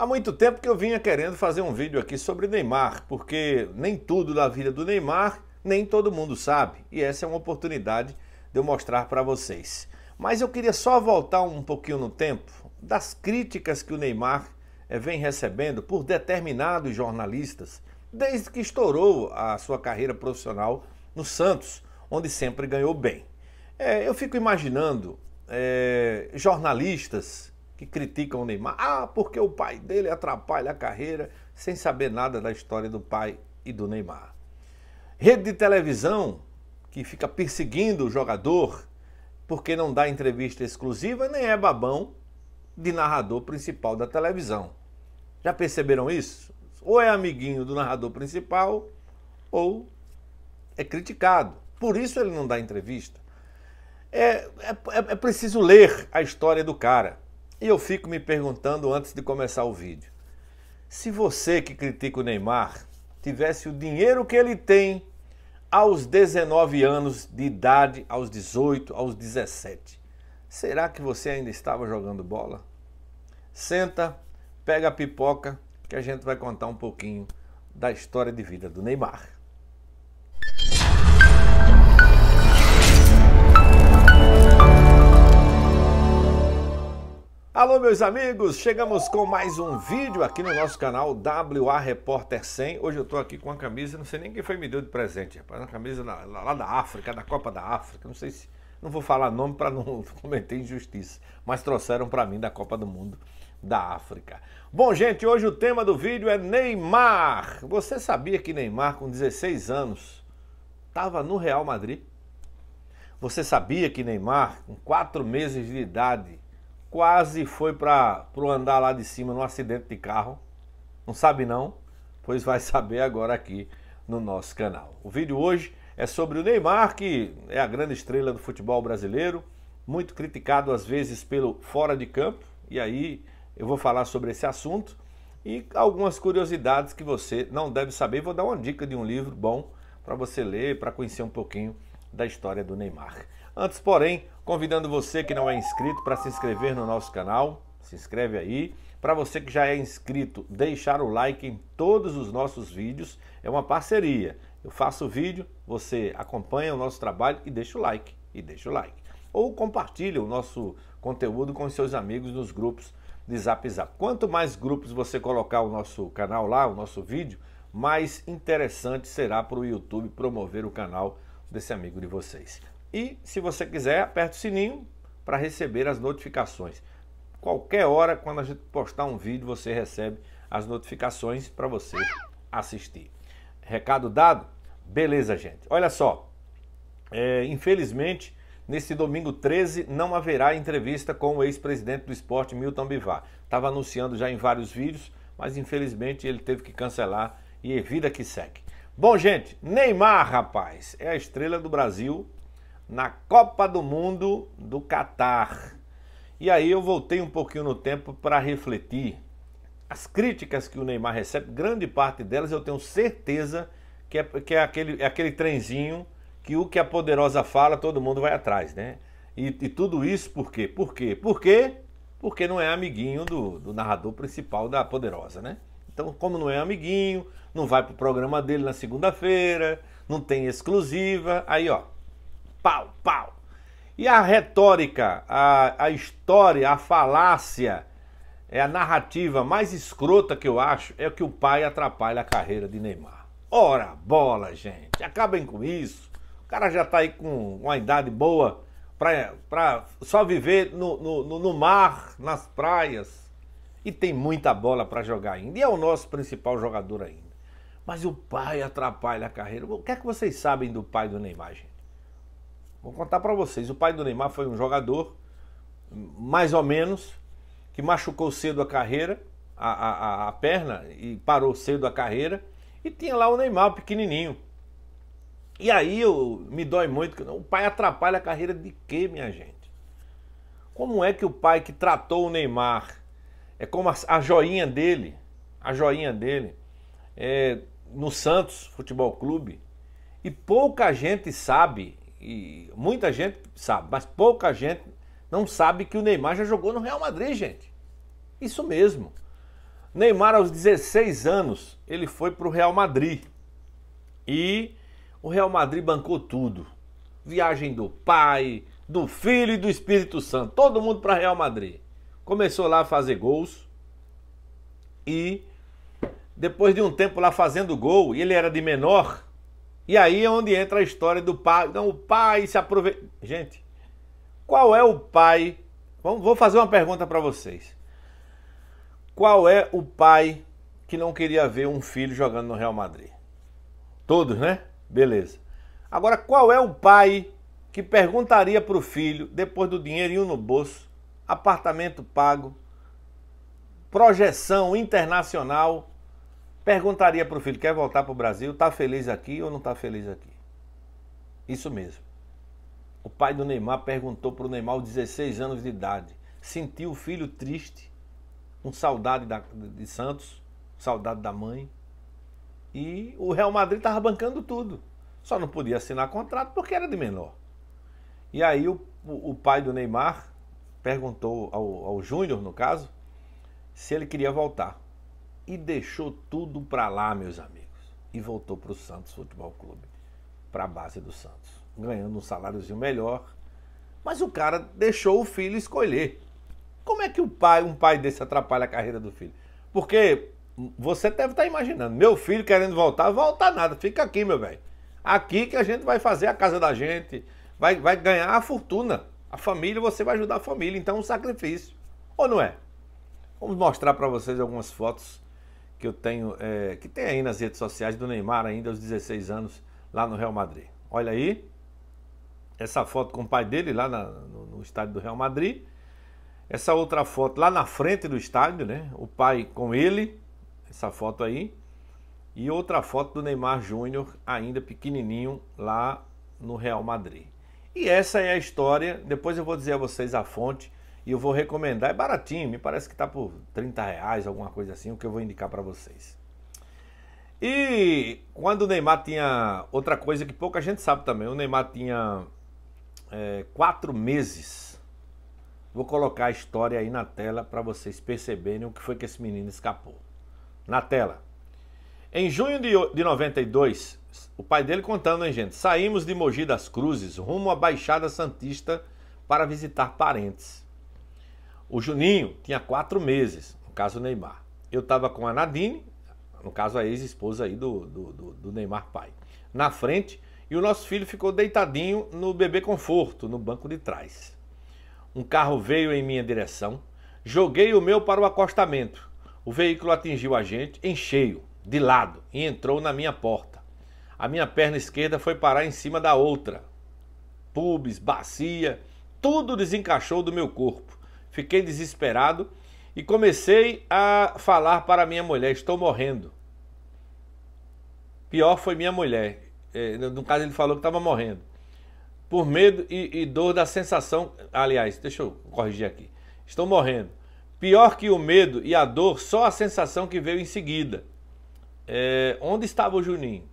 Há muito tempo que eu vinha querendo fazer um vídeo aqui sobre Neymar, porque nem tudo da vida do Neymar nem todo mundo sabe, e essa é uma oportunidade de eu mostrar para vocês. Mas eu queria só voltar um pouquinho no tempo das críticas que o Neymar eh, vem recebendo por determinados jornalistas desde que estourou a sua carreira profissional no Santos, onde sempre ganhou bem. É, eu fico imaginando é, jornalistas que criticam o Neymar. Ah, porque o pai dele atrapalha a carreira, sem saber nada da história do pai e do Neymar. Rede de televisão que fica perseguindo o jogador porque não dá entrevista exclusiva nem é babão de narrador principal da televisão. Já perceberam isso? Ou é amiguinho do narrador principal ou é criticado. Por isso ele não dá entrevista. É, é, é preciso ler a história do cara. E eu fico me perguntando antes de começar o vídeo: se você que critica o Neymar tivesse o dinheiro que ele tem aos 19 anos de idade, aos 18, aos 17, será que você ainda estava jogando bola? Senta, pega a pipoca que a gente vai contar um pouquinho da história de vida do Neymar. Alô, meus amigos, chegamos com mais um vídeo aqui no nosso canal WA Repórter 100. Hoje eu tô aqui com uma camisa, não sei nem quem foi me deu de presente, rapaz, uma camisa lá, lá da África, da Copa da África, não sei se, não vou falar nome para não cometer injustiça, mas trouxeram para mim da Copa do Mundo da África. Bom, gente, hoje o tema do vídeo é Neymar. Você sabia que Neymar, com 16 anos, estava no Real Madrid? Você sabia que Neymar, com 4 meses de idade, quase foi para o andar lá de cima num acidente de carro. Não sabe não? Pois vai saber agora aqui no nosso canal. O vídeo hoje é sobre o Neymar, que é a grande estrela do futebol brasileiro, muito criticado às vezes pelo fora de campo, e aí eu vou falar sobre esse assunto e algumas curiosidades que você não deve saber. Vou dar uma dica de um livro bom para você ler, para conhecer um pouquinho da história do Neymar. Antes, porém, convidando você que não é inscrito para se inscrever no nosso canal, se inscreve aí. Para você que já é inscrito, deixar o like em todos os nossos vídeos é uma parceria. Eu faço o vídeo, você acompanha o nosso trabalho e deixa o like e deixa o like. Ou compartilha o nosso conteúdo com seus amigos nos grupos de Zap Zap. Quanto mais grupos você colocar o nosso canal lá, o nosso vídeo, mais interessante será para o YouTube promover o canal desse amigo de vocês. E se você quiser, aperta o sininho para receber as notificações. Qualquer hora, quando a gente postar um vídeo, você recebe as notificações para você assistir. Recado dado? Beleza, gente. Olha só, é, infelizmente, nesse domingo 13 não haverá entrevista com o ex-presidente do esporte, Milton Bivar. Estava anunciando já em vários vídeos, mas infelizmente ele teve que cancelar e é vida que segue. Bom, gente, Neymar, rapaz, é a estrela do Brasil na Copa do Mundo do Catar. E aí eu voltei um pouquinho no tempo para refletir. As críticas que o Neymar recebe, grande parte delas eu tenho certeza que é, que é aquele, é aquele trenzinho que o que a poderosa fala, todo mundo vai atrás, né? E, e tudo isso por quê? Por quê? Por quê? Porque não é amiguinho do, do narrador principal da poderosa, né? Então, como não é amiguinho, não vai pro programa dele na segunda-feira, não tem exclusiva, aí ó, pau, pau. E a retórica, a, a história, a falácia, é a narrativa mais escrota que eu acho, é que o pai atrapalha a carreira de Neymar. Ora, bola, gente, acabem com isso. O cara já tá aí com uma idade boa pra, pra só viver no, no, no mar, nas praias. E tem muita bola para jogar ainda. E é o nosso principal jogador ainda. Mas o pai atrapalha a carreira. O que é que vocês sabem do pai do Neymar, gente? Vou contar para vocês. O pai do Neymar foi um jogador, mais ou menos, que machucou cedo a carreira, a, a, a perna, e parou cedo a carreira. E tinha lá o Neymar pequenininho. E aí eu, me dói muito. O pai atrapalha a carreira de quê, minha gente? Como é que o pai que tratou o Neymar, é como a, a joinha dele, a joinha dele, é, no Santos Futebol Clube, e pouca gente sabe e muita gente sabe, mas pouca gente não sabe que o Neymar já jogou no Real Madrid, gente. Isso mesmo. Neymar, aos 16 anos, ele foi para o Real Madrid. E o Real Madrid bancou tudo. Viagem do pai, do filho e do Espírito Santo. Todo mundo para Real Madrid. Começou lá a fazer gols. E depois de um tempo lá fazendo gol, ele era de menor, e aí é onde entra a história do pai. Então o pai se aproveita. Gente, qual é o pai? vou fazer uma pergunta para vocês. Qual é o pai que não queria ver um filho jogando no Real Madrid? Todos, né? Beleza. Agora, qual é o pai que perguntaria para o filho, depois do dinheirinho no bolso, apartamento pago, projeção internacional, Perguntaria para o filho: quer voltar para o Brasil? Está feliz aqui ou não está feliz aqui? Isso mesmo. O pai do Neymar perguntou para o Neymar aos 16 anos de idade. Sentiu o filho triste, com saudade da, de Santos, saudade da mãe. E o Real Madrid estava bancando tudo. Só não podia assinar contrato porque era de menor. E aí o, o pai do Neymar perguntou ao, ao Júnior, no caso, se ele queria voltar e deixou tudo para lá, meus amigos. E voltou para o Santos Futebol Clube, para a base do Santos, ganhando um saláriozinho melhor. Mas o cara deixou o filho escolher. Como é que o pai, um pai desse atrapalha a carreira do filho? Porque você deve estar tá imaginando, meu filho querendo voltar, volta nada, fica aqui, meu velho. Aqui que a gente vai fazer a casa da gente, vai, vai ganhar a fortuna. A família, você vai ajudar a família, então é um sacrifício. Ou não é? Vamos mostrar para vocês algumas fotos que eu tenho, é, que tem aí nas redes sociais do Neymar ainda aos 16 anos lá no Real Madrid. Olha aí essa foto com o pai dele lá na, no, no, estádio do Real Madrid. Essa outra foto lá na frente do estádio, né? O pai com ele, essa foto aí. E outra foto do Neymar Júnior ainda pequenininho lá no Real Madrid. E essa é a história. Depois eu vou dizer a vocês a fonte e eu vou recomendar, é baratinho, me parece que está por 30 reais, alguma coisa assim, o que eu vou indicar para vocês. E quando o Neymar tinha. Outra coisa que pouca gente sabe também, o Neymar tinha é, quatro meses. Vou colocar a história aí na tela para vocês perceberem o que foi que esse menino escapou. Na tela. Em junho de, de 92, o pai dele contando, hein, gente? Saímos de Mogi das Cruzes rumo à Baixada Santista para visitar parentes. O Juninho tinha quatro meses, no caso o Neymar. Eu estava com a Nadine, no caso a ex-esposa aí do, do, do, Neymar pai, na frente, e o nosso filho ficou deitadinho no bebê conforto, no banco de trás. Um carro veio em minha direção, joguei o meu para o acostamento. O veículo atingiu a gente em cheio, de lado, e entrou na minha porta. A minha perna esquerda foi parar em cima da outra. Pubis, bacia, tudo desencaixou do meu corpo fiquei desesperado e comecei a falar para minha mulher: estou morrendo. Pior foi minha mulher. É, no caso, ele falou que estava morrendo. Por medo e, e dor da sensação. Aliás, deixa eu corrigir aqui. Estou morrendo. Pior que o medo e a dor, só a sensação que veio em seguida. É, onde estava o Juninho?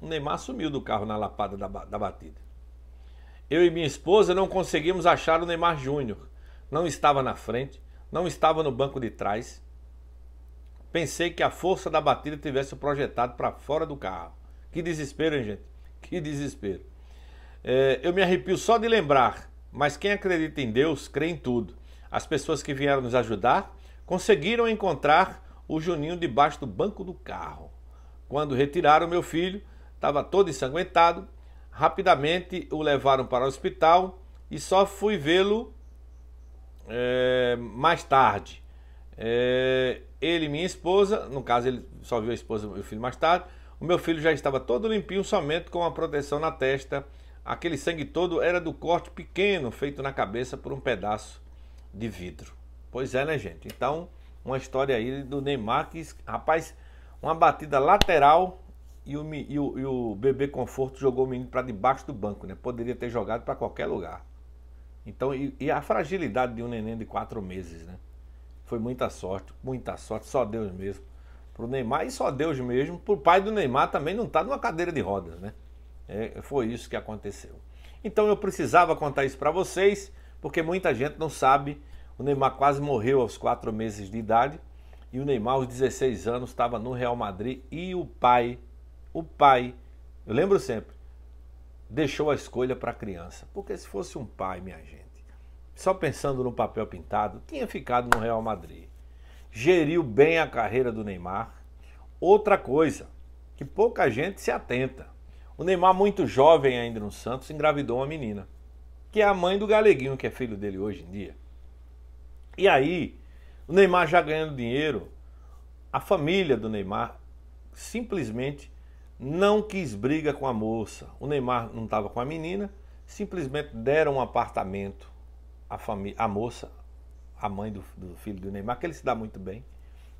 O Neymar sumiu do carro na lapada da, da batida. Eu e minha esposa não conseguimos achar o Neymar Júnior não estava na frente, não estava no banco de trás. Pensei que a força da batida tivesse projetado para fora do carro. Que desespero, hein, gente? Que desespero. É, eu me arrepio só de lembrar, mas quem acredita em Deus crê em tudo. As pessoas que vieram nos ajudar conseguiram encontrar o Juninho debaixo do banco do carro. Quando retiraram meu filho, estava todo ensanguentado. Rapidamente o levaram para o hospital e só fui vê-lo é, mais tarde. É, ele e minha esposa, no caso ele só viu a esposa e o filho mais tarde. O meu filho já estava todo limpinho, somente com uma proteção na testa. Aquele sangue todo era do corte pequeno feito na cabeça por um pedaço de vidro. Pois é, né, gente? Então, uma história aí do Neymar que, rapaz, uma batida lateral e o, e o, e o bebê conforto jogou o menino para debaixo do banco, né? Poderia ter jogado para qualquer lugar. Então, e, e, a fragilidade de um neném de quatro meses, né? Foi muita sorte, muita sorte, só Deus mesmo. Pro Neymar e só Deus mesmo. Pro pai do Neymar também não tá numa cadeira de rodas, né? É, foi isso que aconteceu. Então eu precisava contar isso para vocês, porque muita gente não sabe. O Neymar quase morreu aos quatro meses de idade. E o Neymar, aos 16 anos, estava no Real Madrid e o pai, o pai, eu lembro sempre, deixou a escolha para a criança. Porque se fosse um pai, minha gente, só pensando no papel pintado, tinha ficado no Real Madrid. Geriu bem a carreira do Neymar. Outra coisa que pouca gente se atenta. O Neymar, muito jovem ainda no Santos, engravidou uma menina, que é a mãe do Galeguinho, que é filho dele hoje em dia. E aí, o Neymar já ganhando dinheiro, a família do Neymar simplesmente não quis briga com a moça. O Neymar não estava com a menina, simplesmente deram um apartamento à família, à moça, a mãe do, do, filho do Neymar, que ele se dá muito bem.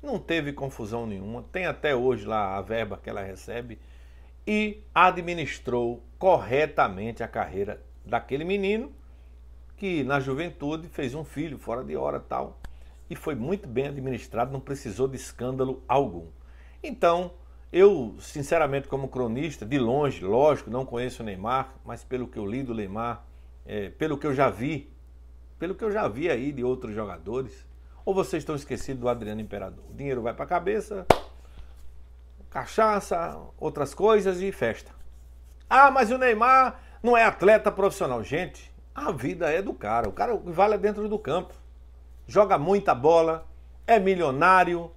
Não teve confusão nenhuma, tem até hoje lá a verba que ela recebe e administrou corretamente a carreira daquele menino que na juventude fez um filho fora de hora tal e foi muito bem administrado, não precisou de escândalo algum. Então, eu, sinceramente, como cronista, de longe, lógico, não conheço o Neymar, mas pelo que eu li do Neymar, é, pelo que eu já vi, pelo que eu já vi aí de outros jogadores, ou vocês estão esquecidos do Adriano Imperador? O dinheiro vai para a cabeça, cachaça, outras coisas e festa. Ah, mas o Neymar não é atleta profissional. Gente, a vida é do cara. O cara vale é dentro do campo. Joga muita bola, é milionário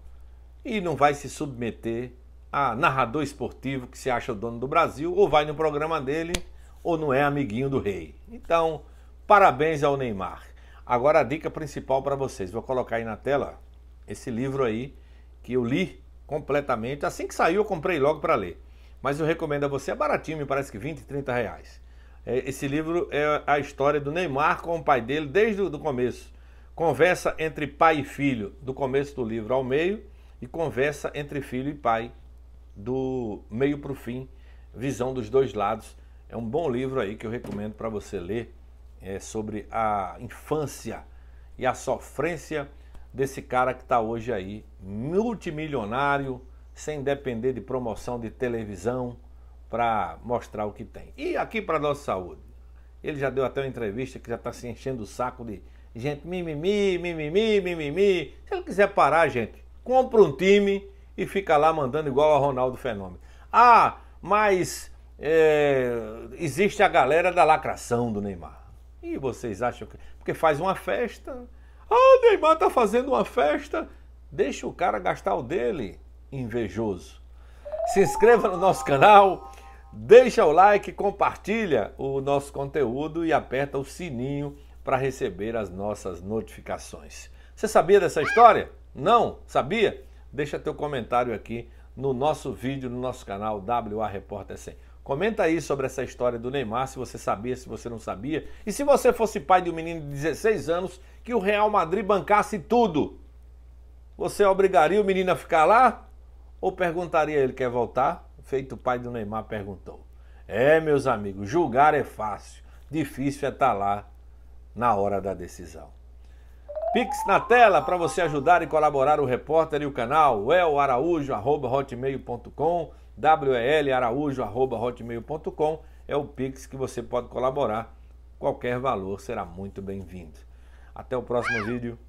e não vai se submeter a narrador esportivo que se acha dono do Brasil, ou vai no programa dele, ou não é amiguinho do rei. Então, parabéns ao Neymar. Agora a dica principal para vocês, vou colocar aí na tela esse livro aí que eu li completamente. Assim que saiu, eu comprei logo para ler. Mas eu recomendo a você, é baratinho, me parece que 20, 30 reais. É, esse livro é a história do Neymar com o pai dele desde o começo. Conversa entre pai e filho, do começo do livro ao meio, e conversa entre filho e pai do meio para o fim, visão dos dois lados. É um bom livro aí que eu recomendo para você ler é, sobre a infância e a sofrência desse cara que está hoje aí, multimilionário, sem depender de promoção de televisão para mostrar o que tem. E aqui para nossa saúde. Ele já deu até uma entrevista que já está se enchendo o saco de gente mimimi, mimimi, mimimi. Se ele quiser parar, gente, compra um time e fica lá mandando igual a Ronaldo Fenômeno. Ah, mas é, existe a galera da lacração do Neymar. E vocês acham que. Porque faz uma festa. Ah, o Neymar tá fazendo uma festa. Deixa o cara gastar o dele, invejoso. Se inscreva no nosso canal, deixa o like, compartilha o nosso conteúdo e aperta o sininho para receber as nossas notificações. Você sabia dessa história? Não? Sabia? deixa teu comentário aqui no nosso vídeo, no nosso canal WA Repórter 100. Comenta aí sobre essa história do Neymar, se você sabia, se você não sabia. E se você fosse pai de um menino de 16 anos, que o Real Madrid bancasse tudo, você obrigaria o menino a ficar lá? Ou perguntaria ele, quer voltar? Feito o pai do Neymar perguntou. É, meus amigos, julgar é fácil, difícil é estar tá lá na hora da decisão. Pix na tela para você ajudar e colaborar o repórter e o canal welaraújo.hotmail.com welaraújo.hotmail.com é o Pix que você pode colaborar. Qualquer valor será muito bem-vindo. Até o próximo vídeo.